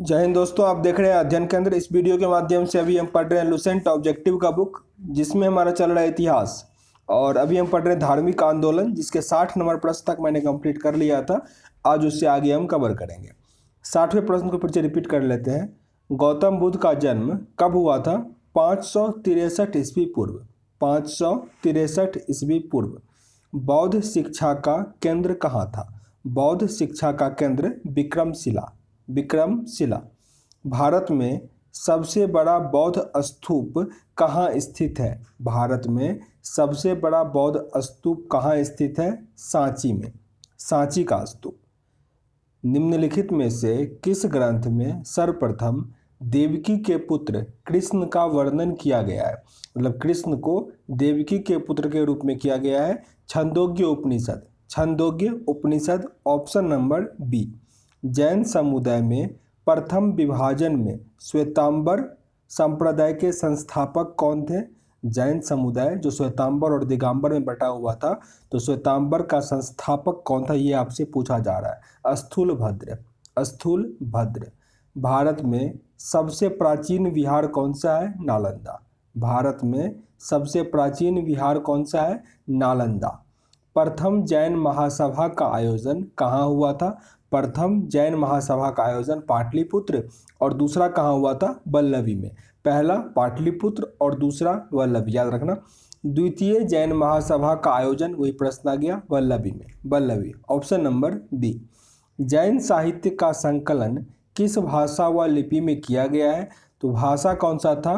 जय हिंद दोस्तों आप देख रहे हैं अध्ययन केंद्र इस वीडियो के माध्यम से अभी हम पढ़ रहे हैं लुसेंट ऑब्जेक्टिव का बुक जिसमें हमारा चल रहा है इतिहास और अभी हम पढ़ रहे हैं धार्मिक आंदोलन जिसके साठ नंबर प्रश्न तक मैंने कंप्लीट कर लिया था आज उससे आगे हम कवर करेंगे साठवें प्रश्न को फिर से रिपीट कर लेते हैं गौतम बुद्ध का जन्म कब हुआ था पाँच सौ तिरसठ ईस्वी पूर्व पाँच सौ तिरसठ ईस्वी पूर्व बौद्ध शिक्षा का केंद्र कहाँ था बौद्ध शिक्षा का केंद्र विक्रमशिला विक्रमशिला भारत में सबसे बड़ा बौद्ध स्तूप कहाँ स्थित है भारत में सबसे बड़ा बौद्ध स्तूप कहाँ स्थित है सांची में सांची का स्तूप निम्नलिखित में से किस ग्रंथ में सर्वप्रथम देवकी के पुत्र कृष्ण का वर्णन किया गया है मतलब कृष्ण को देवकी के पुत्र के रूप में किया गया है Chandogya Upanishad Chandogya Upanishad option number B Jain समुदाय में प्रथम विभाजन में श्वेतांबर संप्रदाय के संस्थापक कौन थे जैन समुदाय जो श्वेतांबर और दिगंबर में बटा हुआ था तो श्वेतांबर का संस्थापक कौन था ये आपसे पूछा जा रहा है स्थूल भद्र स्थूल भद्र भारत में सबसे प्राचीन विहार कौन सा है नालंदा भारत में सबसे प्राचीन विहार कौन सा है नालंदा प्रथम जैन महासभा का आयोजन कहाँ हुआ था प्रथम जैन महासभा का आयोजन पाटलिपुत्र और दूसरा कहाँ हुआ था वल्लभी में पहला पाटलिपुत्र और दूसरा वल्लभी याद रखना द्वितीय जैन महासभा का आयोजन वही प्रश्न आ गया वल्लभी में Vallabhi option number B Jain साहित्य का संकलन किस भाषा व लिपि में किया गया है तो भाषा कौन सा था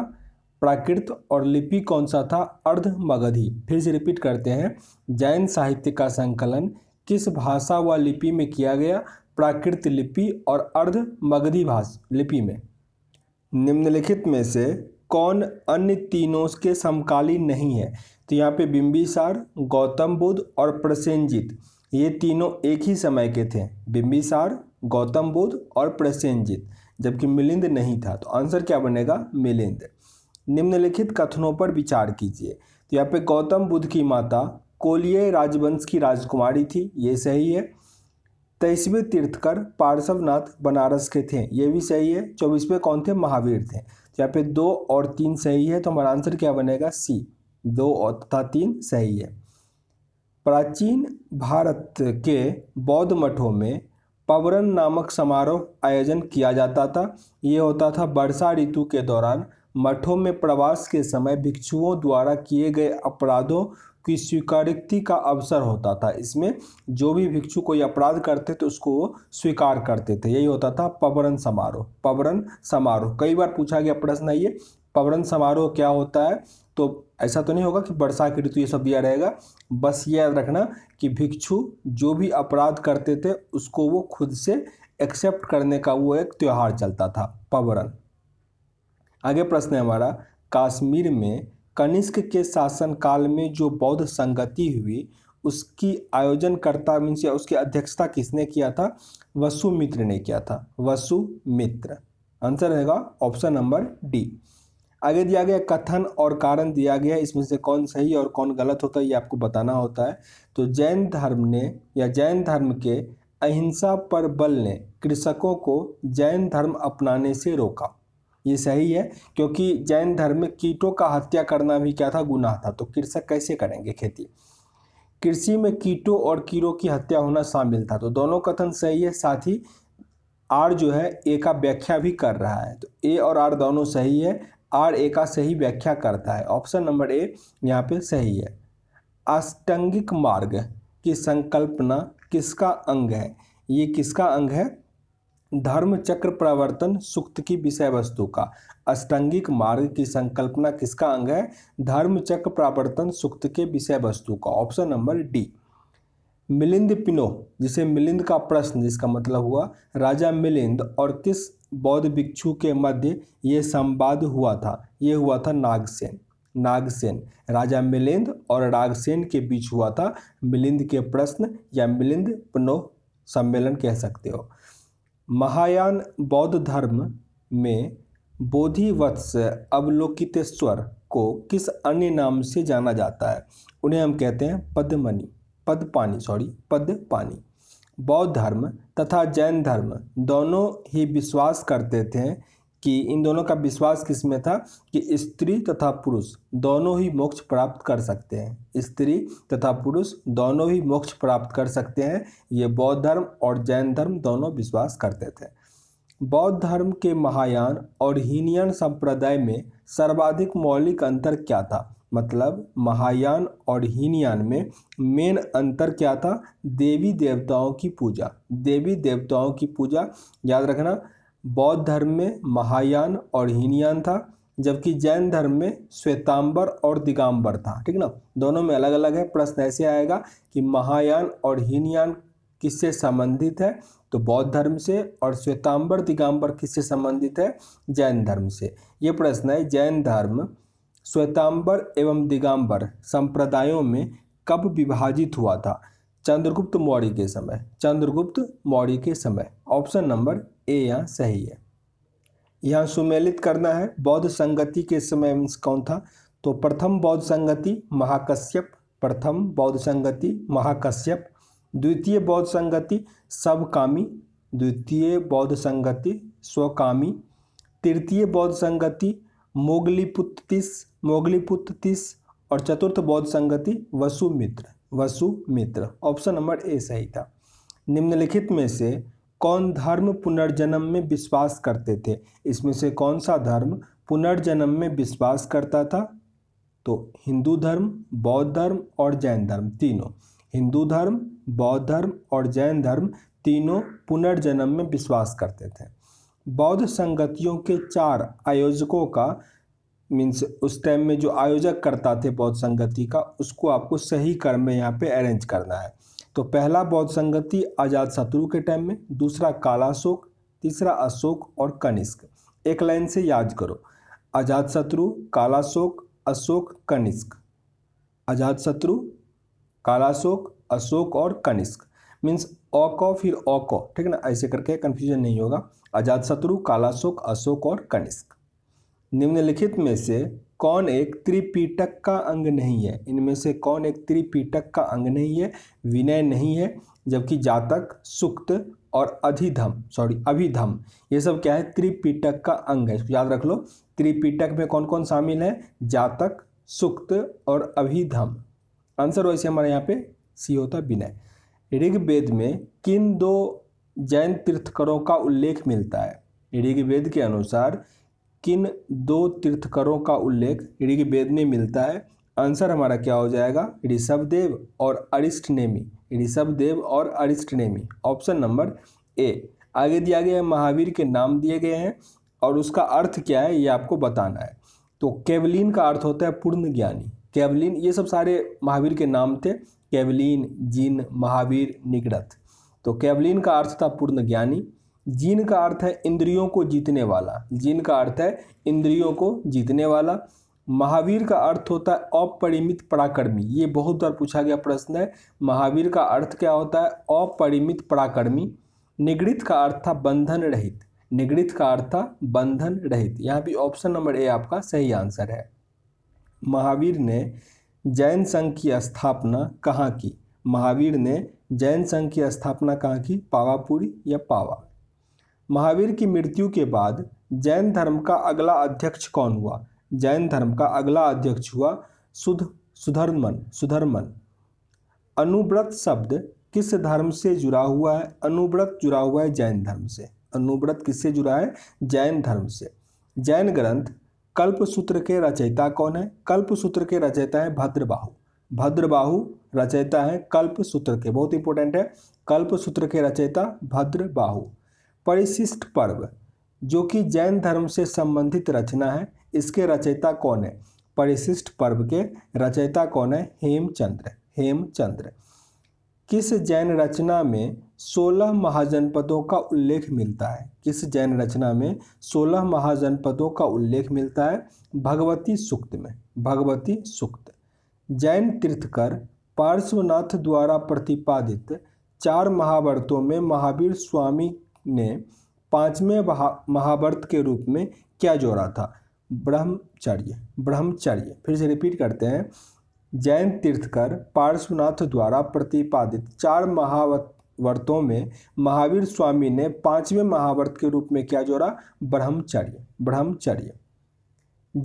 प्राकृत और लिपि कौन सा था अर्ध मगधी फिर से रिपीट करते हैं जैन साहित्य का संकलन किस भाषा व लिपि में किया गया प्राकृत लिपि और अर्ध मगधी भाषा लिपि में निम्नलिखित में से कौन अन्य तीनों के समकालीन नहीं है तो यहाँ पे बिम्बिसार गौतम बुद्ध और प्रसेंजित ये तीनों एक ही समय के थे बिम्बिसार गौतम बुद्ध और प्रसेंजित जबकि मिलिंद नहीं था तो आंसर क्या बनेगा मिलिंद निम्नलिखित कथनों पर विचार कीजिए तो यहाँ पे गौतम बुद्ध की माता कोलिय राजवंश की राजकुमारी थी ये सही है तेईसवें तीर्थकर पार्श्वनाथ बनारस के थे ये भी सही है चौबीसवें कौन थे महावीर थे तो यहाँ पे दो और तीन सही है तो हमारा आंसर क्या बनेगा सी दो और तथा तीन सही है प्राचीन भारत के बौद्ध मठों में पवरन नामक समारोह आयोजन किया जाता था ये होता था वर्षा ऋतु के दौरान मठों में प्रवास के समय भिक्षुओं द्वारा किए गए अपराधों की स्वीकारिति का अवसर होता था इसमें जो भी भिक्षु कोई अपराध करते थे उसको वो स्वीकार करते थे यही होता था पवरन समारोह पवरन समारोह कई बार पूछा गया प्रश्न ये पवरन समारोह क्या होता है तो ऐसा तो नहीं होगा कि वर्षा की ऋतु ये सब दिया रहेगा बस याद रखना कि भिक्षु जो भी अपराध करते थे उसको वो खुद से एक्सेप्ट करने का वो एक त्यौहार चलता था पवरन आगे प्रश्न है हमारा कश्मीर में कनिष्क के शासनकाल में जो बौद्ध संगति हुई उसकी आयोजनकर्ता मीन्स या उसकी अध्यक्षता किसने किया था वसुमित्र ने किया था वसुमित्र आंसर रहेगा ऑप्शन नंबर डी आगे दिया गया कथन और कारण दिया गया इसमें से कौन सही और कौन गलत होता है ये आपको बताना होता है तो जैन धर्म ने या जैन धर्म के अहिंसा पर बल ने कृषकों को जैन धर्म अपनाने से रोका ये सही है क्योंकि जैन धर्म में कीटों का हत्या करना भी क्या था गुनाह था तो कृषक कैसे करेंगे खेती कृषि में कीटों और कीड़ों की हत्या होना शामिल था तो दोनों कथन सही है साथ ही आर जो है ए का व्याख्या भी कर रहा है तो ए और आर दोनों सही है आर ए का सही व्याख्या करता है ऑप्शन नंबर ए यहाँ पे सही है अष्टंगिक मार्ग की संकल्पना किसका अंग है ये किसका अंग है धर्म चक्र प्रवर्तन सुक्त की विषय वस्तु का अष्टंगिक मार्ग की संकल्पना किसका अंग है धर्म चक्र प्रवर्तन सुक्त के विषय वस्तु का ऑप्शन नंबर डी मिलिंद पिनो जिसे मिलिंद का प्रश्न जिसका मतलब हुआ राजा मिलिंद और किस बौद्ध भिक्षु के मध्य ये संवाद हुआ था ये हुआ था नागसेन नागसेन राजा मिलिंद और रागसेन के बीच हुआ था मिलिंद के प्रश्न या मिलिंद पिनो सम्मेलन कह सकते हो महायान बौद्ध धर्म में बोधिवत्स अवलोकितेश्वर को किस अन्य नाम से जाना जाता है उन्हें हम कहते हैं पद्मनि पद पानी सॉरी पद पानी बौद्ध धर्म तथा जैन धर्म दोनों ही विश्वास करते थे कि इन दोनों का विश्वास किस में था कि स्त्री तथा पुरुष दोनों ही मोक्ष प्राप्त कर सकते हैं स्त्री तथा पुरुष दोनों ही मोक्ष प्राप्त कर सकते हैं ये बौद्ध धर्म और जैन धर्म दोनों विश्वास करते थे बौद्ध धर्म के महायान और हीनयान संप्रदाय में सर्वाधिक मौलिक अंतर क्या था मतलब महायान और हीनयान में मेन अंतर क्या था देवी देवताओं की पूजा देवी देवताओं की पूजा याद रखना बौद्ध धर्म में महायान और हीनयान था जबकि जैन धर्म में श्वेतांबर और दिगाम्बर था ठीक ना दोनों में अलग अलग है प्रश्न ऐसे आएगा कि महायान और हीनयान किससे संबंधित है तो बौद्ध धर्म से और श्वेतांबर दिगाम्बर किससे संबंधित है जैन धर्म से ये प्रश्न है जैन धर्म श्वेतांबर एवं दिगाम्बर संप्रदायों में कब विभाजित हुआ था चंद्रगुप्त मौर्य के समय चंद्रगुप्त मौर्य के समय ऑप्शन नंबर ए यहाँ सही है यहाँ सुमेलित करना है बौद्ध संगति के समय कौन था तो प्रथम बौद्ध संगति महाकश्यप प्रथम बौद्ध संगति महाकश्यप द्वितीय बौद्ध संगति सबकामी द्वितीय बौद्ध संगति स्वकामी तृतीय बौद्ध संगति मोगलीपुत्र मोगलीपुत्तिस और चतुर्थ बौद्ध संगति Vasumitra Vasumitra option number A सही था निम्नलिखित में से कौन धर्म पुनर्जन्म में विश्वास करते थे इसमें से कौन सा धर्म पुनर्जन्म में विश्वास करता था तो हिंदू धर्म बौद्ध धर्म और जैन धर्म तीनों हिंदू धर्म बौद्ध धर्म और जैन धर्म तीनों पुनर्जन्म में विश्वास करते थे बौद्ध संगतियों के चार आयोजकों का मीन्स उस टाइम में जो आयोजक करता थे बौद्ध संगति का उसको आपको सही क्रम में यहाँ पे अरेंज करना है तो पहला बौद्ध संगति आज़ाद शत्रु के टाइम में दूसरा कालाशोक तीसरा अशोक और कनिष्क एक लाइन से याद करो आज़ाद शत्रु कालाशोक अशोक अशोक कनिष्क आज़ाद शत्रु कालाशोक अशोक और कनिष्क मीन्स ओको फिर ओको ठीक है ना ऐसे करके कन्फ्यूजन नहीं होगा आज़ाद शत्रु कालाशोक अशोक और कनिष्क निम्नलिखित में से कौन एक त्रिपीटक का अंग नहीं है इनमें से कौन एक त्रिपीटक का अंग नहीं है विनय नहीं है जबकि जातक सुक्त और अधिधम सॉरी अभिधम ये सब क्या है त्रिपीटक का अंग है इसको याद रख लो त्रिपीटक में कौन कौन शामिल है जातक सुक्त और अभिधम आंसर वैसे हमारे यहाँ पे सी होता विनय ऋग्वेद में किन दो जैन तीर्थकरों का उल्लेख मिलता है ऋग्वेद के अनुसार किन दो तीर्थकरों का उल्लेख ऋग्वेद में मिलता है आंसर हमारा क्या हो जाएगा ऋषभदेव और अरिष्टनेमी ऋषभदेव और अरिष्टनेमी ऑप्शन नंबर ए आगे दिया गया है महावीर के नाम दिए गए हैं और उसका अर्थ क्या है ये आपको बताना है तो केवलिन का अर्थ होता है पूर्ण ज्ञानी केवलिन ये सब सारे महावीर के नाम थे केवलिन जिन महावीर निगरथ तो केवलिन का अर्थ था पूर्ण ज्ञानी जीन का अर्थ है इंद्रियों को जीतने वाला जीन का अर्थ है इंद्रियों को जीतने वाला महावीर का अर्थ होता है अपरिमित पराकर्मी ये बहुत बार पूछा गया प्रश्न है महावीर का अर्थ क्या होता है अपरिमित पराकर्मी निगृत का अर्थ था बंधन रहित निगृत का अर्थ था बंधन रहित यहाँ भी ऑप्शन नंबर ए आपका सही आंसर है महावीर ने जैन संघ की स्थापना कहाँ की महावीर ने जैन संघ की स्थापना कहाँ की पावापुरी या पावा महावीर की मृत्यु के बाद जैन धर्म का अगला अध्यक्ष कौन हुआ जैन धर्म का अगला अध्यक्ष हुआ सुध सुधर्मन सुधर्मन अनुव्रत शब्द किस धर्म से जुड़ा हुआ है अनुव्रत जुड़ा हुआ है जैन धर्म से अनुव्रत किससे जुड़ा है जैन धर्म से जैन ग्रंथ कल्प सूत्र के रचयिता कौन है कल्प सूत्र के रचयिता है भद्रबाहु भद्रबाहु रचयिता है कल्प सूत्र के बहुत इंपॉर्टेंट है कल्प सूत्र के रचयिता भद्रबाहु परिशिष्ट पर्व जो कि जैन धर्म से संबंधित रचना है इसके रचयिता कौन है परिशिष्ट पर्व के रचयिता कौन है हेमचंद्र हेमचंद्र किस जैन रचना में सोलह महाजनपदों का उल्लेख मिलता है किस जैन रचना में सोलह महाजनपदों का उल्लेख मिलता है भगवती सूक्त में भगवती सूक्त जैन तीर्थकर पार्श्वनाथ द्वारा प्रतिपादित चार महावर्तों में महावीर स्वामी ने पांचवें महाव्रत के रूप में क्या जोड़ा था ब्रह्मचर्य ब्रह्मचर्य फिर से रिपीट करते हैं जैन तीर्थकर पार्श्वनाथ द्वारा प्रतिपादित चार महावर्तों में महावीर स्वामी ने पांचवें महाव्रत के रूप में क्या जोड़ा ब्रह्मचर्य ब्रह्मचर्य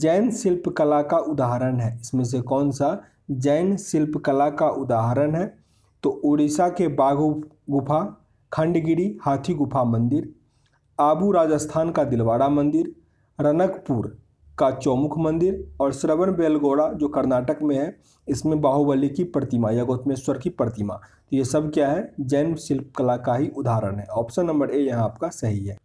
जैन शिल्पकला का उदाहरण है इसमें से कौन सा जैन शिल्पकला का उदाहरण है तो उड़ीसा के बाघ गुफा खंडगिरी हाथी गुफा मंदिर आबू राजस्थान का दिलवाड़ा मंदिर रनकपुर का चौमुख मंदिर और श्रवण बेलगोड़ा जो कर्नाटक में है इसमें बाहुबली की प्रतिमा या गौतमेश्वर की प्रतिमा तो ये सब क्या है जैन शिल्प कला का ही उदाहरण है ऑप्शन नंबर ए यहाँ आपका सही है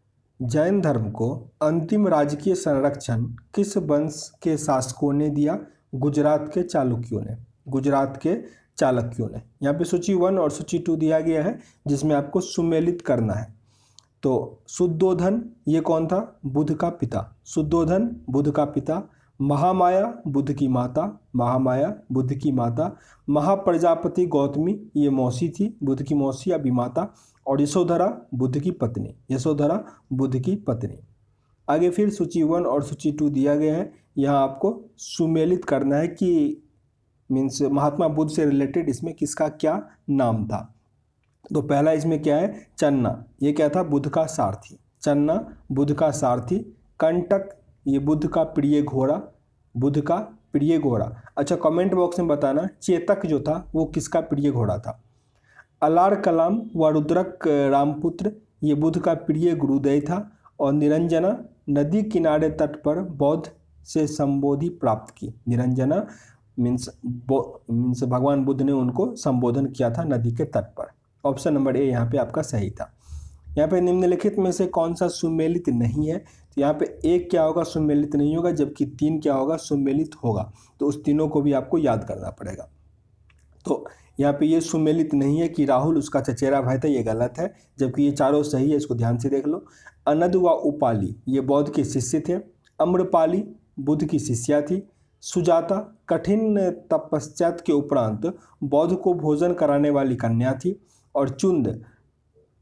जैन धर्म को अंतिम राजकीय संरक्षण किस वंश के शासकों ने दिया गुजरात के चालुक्यों ने गुजरात के चालक क्यों लें यहाँ पे सूची वन और सूची टू दिया गया है जिसमें आपको सुमेलित करना है तो शुद्धोधन ये कौन था बुद्ध का पिता शुद्धोधन बुद्ध का पिता महामाया बुद्ध की माता महामाया बुद्ध की माता महाप्रजापति गौतमी ये मौसी थी बुद्ध की मौसी अभी माता और यशोधरा बुद्ध की पत्नी यशोधरा बुद्ध की पत्नी आगे फिर सूची वन और सूची टू दिया गया है यहाँ आपको सुमेलित करना है कि मीन्स महात्मा बुद्ध से रिलेटेड इसमें किसका क्या नाम था तो पहला इसमें क्या है चन्ना ये क्या था बुद्ध का सारथी चन्ना बुद्ध का सारथी कंटक ये बुद्ध का प्रिय घोड़ा बुद्ध का प्रिय घोड़ा अच्छा कमेंट बॉक्स में बताना चेतक जो था वो किसका प्रिय घोड़ा था अलार कलाम व रुद्रक रामपुत्र ये बुद्ध का प्रिय गुरुदय था और निरंजना नदी किनारे तट पर बौद्ध से संबोधि प्राप्त की निरंजना मीन्स मीन्स भगवान बुद्ध ने उनको संबोधन किया था नदी के तट पर ऑप्शन नंबर ए यहाँ पे आपका सही था यहाँ पे निम्नलिखित में से कौन सा सुमेलित नहीं है तो यहाँ पे एक क्या होगा सुमेलित नहीं होगा जबकि तीन क्या होगा सुमेलित होगा तो उस तीनों को भी आपको याद करना पड़ेगा तो यहाँ पे ये सुमेलित नहीं है कि राहुल उसका चचेरा भाई था ये गलत है जबकि ये चारों सही है इसको ध्यान से देख लो अनद व उपाली ये बौद्ध के शिष्य थे अम्रपाली बुद्ध की शिष्या थी सुजाता कठिन तपश्चात के उपरांत बौद्ध को भोजन कराने वाली कन्या थी और चुंद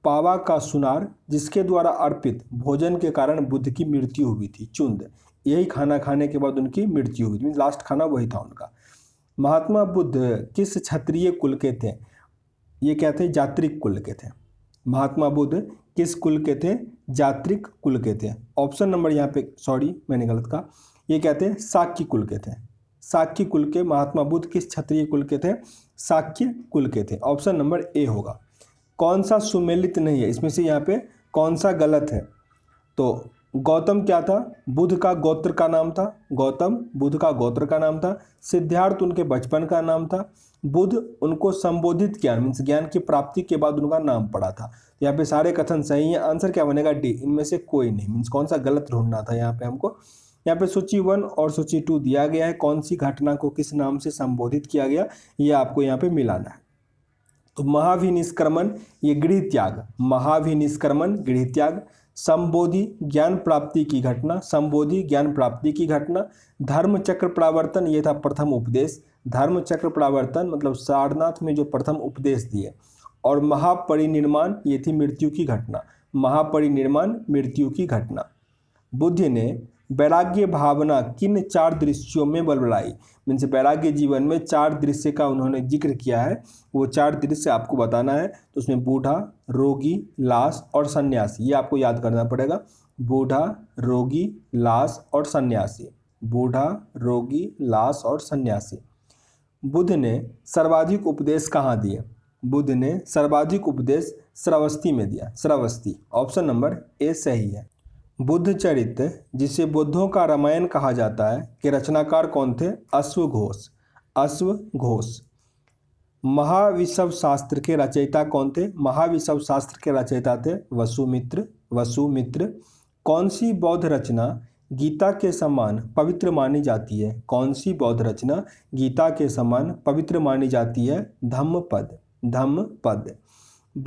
पावा का सुनार जिसके द्वारा अर्पित भोजन के कारण बुद्ध की मृत्यु हुई थी चुंद यही खाना खाने के बाद उनकी मृत्यु हुई थी लास्ट खाना वही था उनका महात्मा बुद्ध किस क्षत्रिय कुल के थे ये क्या थे जात्रिक कुल के थे महात्मा बुद्ध किस कुल के थे जात्रिक कुल के थे ऑप्शन नंबर यहाँ पे सॉरी मैंने गलत कहा ये कहते हैं साक्य कुल के थे साक्य कुल के महात्मा बुद्ध किस क्षत्रिय कुल के थे साक्य कुल के थे ऑप्शन नंबर ए होगा कौन सा सुमेलित नहीं है इसमें से यहाँ पे कौन सा गलत है तो गौतम क्या था बुद्ध का गोत्र का नाम था गौतम बुद्ध का गोत्र का नाम था सिद्धार्थ उनके बचपन का नाम था बुद्ध उनको संबोधित ज्ञान मीन्स ज्ञान की प्राप्ति के बाद उनका नाम पड़ा था तो यहाँ पे सारे कथन सही हैं आंसर क्या बनेगा डी इनमें से कोई नहीं मीन्स कौन सा गलत ढूंढना था यहाँ पे हमको यहाँ पे सूची वन और सूची टू दिया गया है कौन सी घटना को किस नाम से संबोधित किया गया ये आपको यहाँ पे मिलाना है तो महाभिनिष्क्रमण ये गृह त्याग महाभिनिष्क्रमण गृह त्याग संबोधि ज्ञान प्राप्ति की घटना संबोधि ज्ञान प्राप्ति की घटना धर्म चक्र प्रावर्तन ये था प्रथम उपदेश धर्म चक्र प्रावर्तन मतलब सारनाथ में जो प्रथम उपदेश दिए और महापरिनिर्माण ये थी मृत्यु की घटना महापरिनिर्माण मृत्यु की घटना बुद्ध ने वैराग्य भावना किन चार दृश्यों में बलबलाई मीन्स वैराग्य जीवन में चार दृश्य का उन्होंने जिक्र किया है वो चार दृश्य आपको बताना है तो उसमें बूढ़ा रोगी लाश और सन्यासी ये आपको याद करना पड़ेगा बूढ़ा रोगी लाश और सन्यासी बूढ़ा रोगी लाश और सन्यासी बुद्ध ने सर्वाधिक उपदेश कहाँ दिए बुद्ध ने सर्वाधिक उपदेश श्रावस्ती में दिया श्रावस्ती ऑप्शन नंबर ए सही है बुद्ध चरित्र जिसे बुद्धों का रामायण कहा जाता है के रचनाकार कौन थे अश्व घोष अश्व घोष महाविषव शास्त्र के रचयिता कौन थे महाविषव शास्त्र के रचयिता थे वसुमित्र वसुमित्र कौन सी बौद्ध रचना गीता के समान पवित्र मानी जाती है कौन सी बौद्ध रचना गीता के समान पवित्र मानी जाती है धम्म पद धम्म पद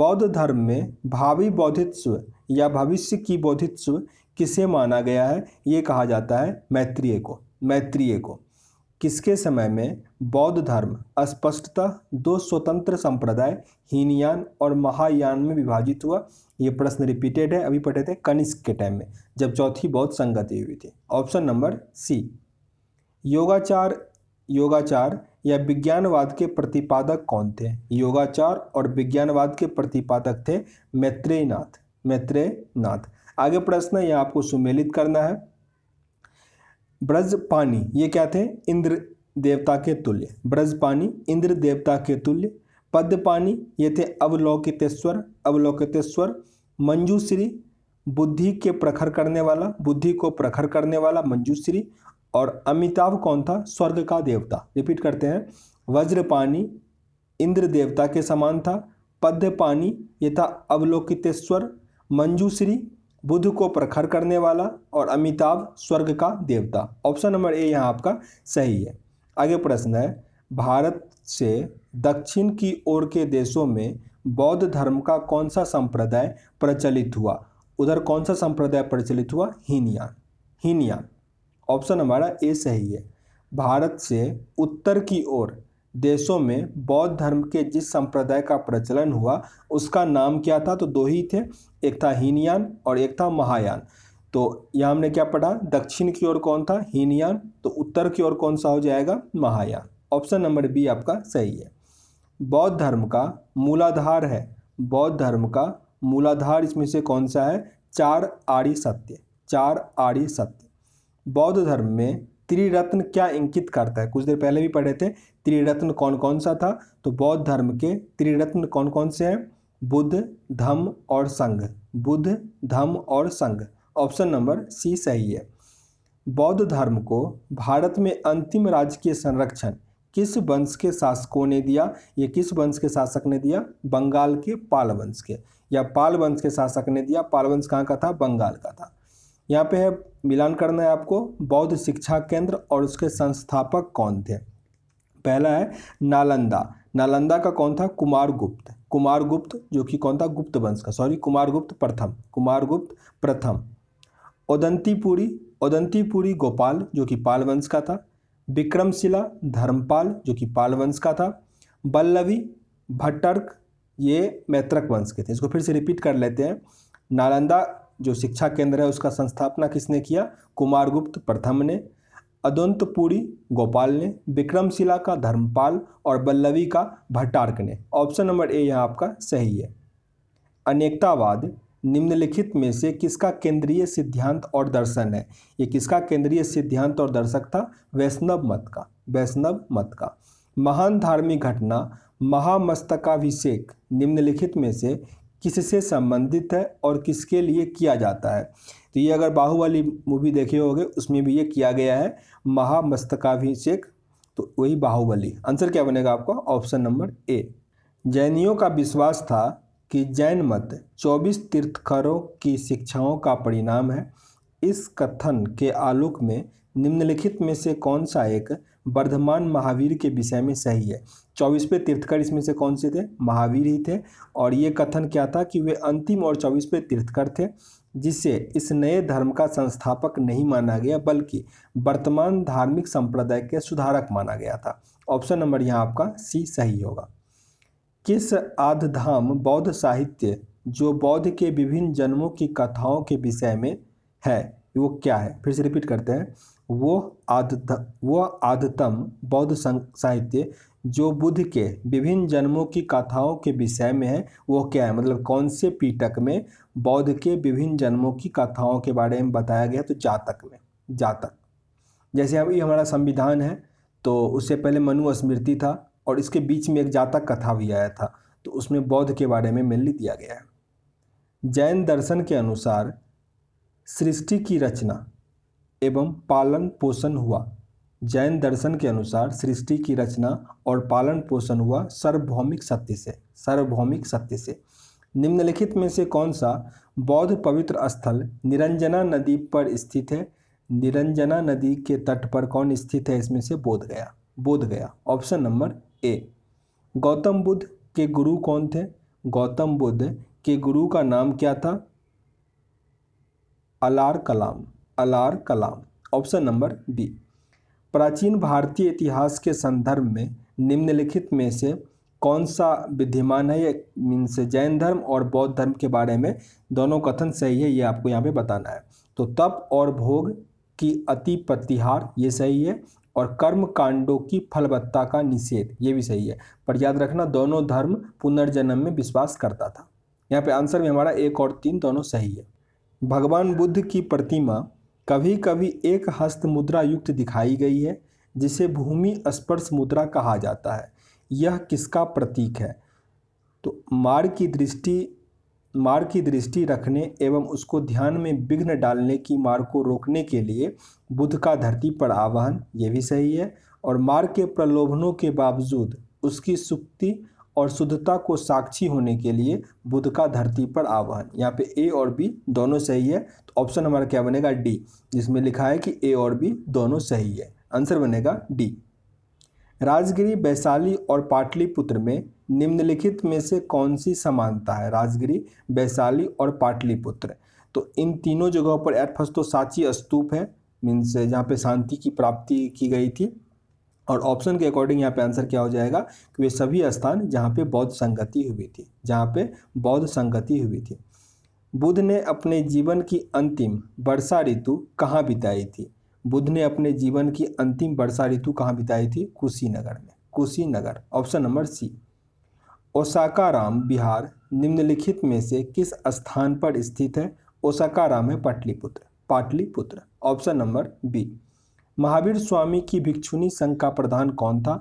बौद्ध धर्म में भावी बौद्धित्व या भविष्य की बोधित्व किसे माना गया है ये कहा जाता है मैत्रीय को मैत्रीय को किसके समय में बौद्ध धर्म अस्पष्टता दो स्वतंत्र संप्रदाय हीनयान और महायान में विभाजित हुआ ये प्रश्न रिपीटेड है अभी पढ़े थे कनिष्क के टाइम में जब चौथी बौद्ध संगति हुई थी ऑप्शन नंबर सी योगाचार योगाचार या विज्ञानवाद के प्रतिपादक कौन थे योगाचार और विज्ञानवाद के प्रतिपादक थे मैत्रेयनाथ मैत्रेय नाथ आगे प्रश्न यह आपको सुमेलित करना है ब्रज पानी ये क्या थे इंद्र देवता के तुल्य ब्रज पानी इंद्र देवता के तुल्य पद्य पानी ये थे अवलोकितेश्वर अवलोकितेश्वर मंजूश्री बुद्धि के प्रखर करने वाला बुद्धि को प्रखर करने वाला मंजूश्री और अमिताभ कौन था स्वर्ग का देवता रिपीट करते हैं वज्रपाणी इंद्र देवता के समान था पद्य पानी ये था अवलोकितेश्वर मंजूश्री बुध को प्रखर करने वाला और अमिताभ स्वर्ग का देवता ऑप्शन नंबर ए यहाँ आपका सही है आगे प्रश्न है भारत से दक्षिण की ओर के देशों में बौद्ध धर्म का कौन सा संप्रदाय प्रचलित हुआ उधर कौन सा संप्रदाय प्रचलित हुआ हीनयान हीनयान ऑप्शन हमारा ए सही है भारत से उत्तर की ओर देशों में बौद्ध धर्म के जिस संप्रदाय का प्रचलन हुआ उसका नाम क्या था तो दो ही थे एक था हीनयान और एक था महायान तो यहाँ हमने क्या पढ़ा दक्षिण की ओर कौन था हीनयान तो उत्तर की ओर कौन सा हो जाएगा महायान ऑप्शन नंबर बी आपका सही है बौद्ध धर्म का मूलाधार है बौद्ध धर्म का मूलाधार इसमें से कौन सा है चार आड़ी सत्य चार आड़ी सत्य बौद्ध धर्म में त्रिरत्न क्या इंकित करता है कुछ देर पहले भी पढ़े थे त्रिरत्न कौन कौन सा था तो बौद्ध धर्म के त्रिरत्न कौन कौन से हैं बुद्ध धम और संघ बुद्ध धम और संघ ऑप्शन नंबर सी सही है बौद्ध धर्म को भारत में अंतिम राजकीय संरक्षण किस वंश के शासकों ने दिया ये किस वंश के शासक ने दिया बंगाल के पाल वंश के या पाल वंश के शासक ने दिया पाल वंश कहाँ का था बंगाल का था यहाँ पे है मिलान करना है आपको बौद्ध शिक्षा केंद्र और उसके संस्थापक कौन थे पहला है नालंदा नालंदा का कौन था कुमार गुप्त कुमार गुप्त जो कि कौन था गुप्त वंश का सॉरी कुमार गुप्त प्रथम कुमार गुप्त प्रथम उदंतीपुरी उदंतीपुरी गोपाल जो कि पाल वंश का था विक्रमशिला धर्मपाल जो कि पाल वंश का था बल्लवी भट्टर्क ये मैत्रक वंश के थे इसको फिर से रिपीट कर लेते हैं नालंदा जो शिक्षा केंद्र है उसका संस्थापना किसने किया कुमारगुप्त प्रथम ने अदंतपुरी गोपाल ने विक्रमशिला का धर्मपाल और बल्लवी का भट्टार्क ने ऑप्शन नंबर ए यहाँ आपका सही है अनेकतावाद निम्नलिखित में से किसका केंद्रीय सिद्धांत और दर्शन है ये किसका केंद्रीय सिद्धांत और दर्शक था वैष्णव मत का वैष्णव मत का महान धार्मिक घटना महामस्तकाभिषेक निम्नलिखित में से किससे संबंधित है और किसके लिए किया जाता है तो ये अगर बाहुबली मूवी देखे होगे उसमें भी ये किया गया है महामस्तकाभिषेक तो वही बाहुबली आंसर क्या बनेगा आपका ऑप्शन नंबर ए जैनियों का विश्वास था कि जैन मत 24 तीर्थकरों की शिक्षाओं का परिणाम है इस कथन के आलोक में निम्नलिखित में से कौन सा एक वर्धमान महावीर के विषय में सही है चौबीसवें तीर्थकर इसमें से कौन से थे महावीर ही थे और ये कथन क्या था कि वे अंतिम और चौबीसवें तीर्थकर थे जिसे इस नए धर्म का संस्थापक नहीं माना गया बल्कि वर्तमान धार्मिक संप्रदाय के सुधारक माना गया था ऑप्शन नंबर यहाँ आपका सी सही होगा किस आधधाम बौद्ध साहित्य जो बौद्ध के विभिन्न जन्मों की कथाओं के विषय में है वो क्या है फिर से रिपीट करते हैं वो आद वो आदतम बौद्ध साहित्य जो बुद्ध के विभिन्न जन्मों की कथाओं के विषय में है वो क्या है मतलब कौन से पीटक में बौद्ध के विभिन्न जन्मों की कथाओं के बारे में बताया गया तो जातक में जातक जैसे अब ये हमारा संविधान है तो उससे पहले मनु स्मृति था और इसके बीच में एक जातक कथा भी आया था तो उसमें बौद्ध के बारे में मेनली दिया गया है जैन दर्शन के अनुसार सृष्टि की रचना एवं पालन पोषण हुआ जैन दर्शन के अनुसार सृष्टि की रचना और पालन पोषण हुआ सार्वभौमिक सत्य से सार्वभौमिक सत्य से निम्नलिखित में से कौन सा बौद्ध पवित्र स्थल निरंजना नदी पर स्थित है निरंजना नदी के तट पर कौन स्थित है इसमें से बोध Gaya Bodh Gaya option number A Gautam Buddha के गुरु कौन थे गौतम बुद्ध के गुरु का नाम क्या था Alar Kalam Alar Kalam option number B प्राचीन भारतीय इतिहास के संदर्भ में निम्नलिखित में से कौन सा विद्यमान है ये मीन्स जैन धर्म और बौद्ध धर्म के बारे में दोनों कथन सही है ये आपको यहाँ पे बताना है तो तप और भोग की अति प्रतिहार ये सही है और कर्म कांडों की फलवत्ता का निषेध ये भी सही है पर याद रखना दोनों धर्म पुनर्जन्म में विश्वास करता था यहाँ पे आंसर में हमारा एक और तीन दोनों सही है भगवान बुद्ध की प्रतिमा कभी कभी एक हस्त मुद्रा युक्त दिखाई गई है जिसे भूमि स्पर्श मुद्रा कहा जाता है यह किसका प्रतीक है तो मार्ग की दृष्टि मार्ग की दृष्टि रखने एवं उसको ध्यान में विघ्न डालने की मार्ग को रोकने के लिए बुद्ध का धरती पर आवाहन ये भी सही है और मार्ग के प्रलोभनों के बावजूद उसकी सुक्ति और शुद्धता को साक्षी होने के लिए बुद्ध का धरती पर आवाहन यहाँ पे ए और बी दोनों सही है तो ऑप्शन हमारा क्या बनेगा डी जिसमें लिखा है कि ए और बी दोनों सही है आंसर बनेगा डी राजगिरी वैशाली और पाटलिपुत्र में निम्नलिखित में से कौन सी समानता है राजगिरी वैशाली और पाटलिपुत्र तो इन तीनों जगहों पर एट फर्स्ट तो साची स्तूप है मीन्स जहाँ पे शांति की प्राप्ति की गई थी और ऑप्शन के अकॉर्डिंग यहाँ पे आंसर क्या हो जाएगा कि वे सभी स्थान जहाँ पे बौद्ध संगति हुई थी जहाँ पे बौद्ध संगति हुई थी बुद्ध ने अपने जीवन की अंतिम वर्षा ऋतु कहाँ बिताई थी बुद्ध ने अपने जीवन की अंतिम वर्षा ऋतु कहाँ बिताई थी कुशीनगर में Kushinagar option number C Osakaram बिहार निम्नलिखित में से किस स्थान पर स्थित है ओसाकाराम है Pataliputra Pataliputra option number B Mahavir Swami की भिक्षुनी संघ का प्रधान कौन था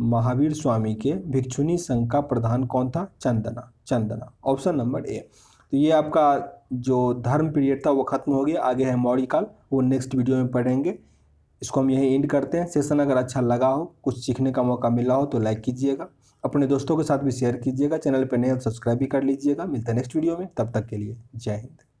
महावीर स्वामी के भिक्षुनी संघ का प्रधान कौन था Chandana Chandana option number A तो ये आपका जो धर्म पीरियड था वो खत्म हो गया आगे है मौर्य काल वो नेक्स्ट वीडियो में पढ़ेंगे इसको हम यहीं एंड करते हैं सेशन अगर अच्छा लगा हो कुछ सीखने का मौका मिला हो तो लाइक कीजिएगा अपने दोस्तों के साथ भी शेयर कीजिएगा चैनल पर नए सब्सक्राइब भी कर लीजिएगा मिलते हैं नेक्स्ट वीडियो में तब तक के लिए जय हिंद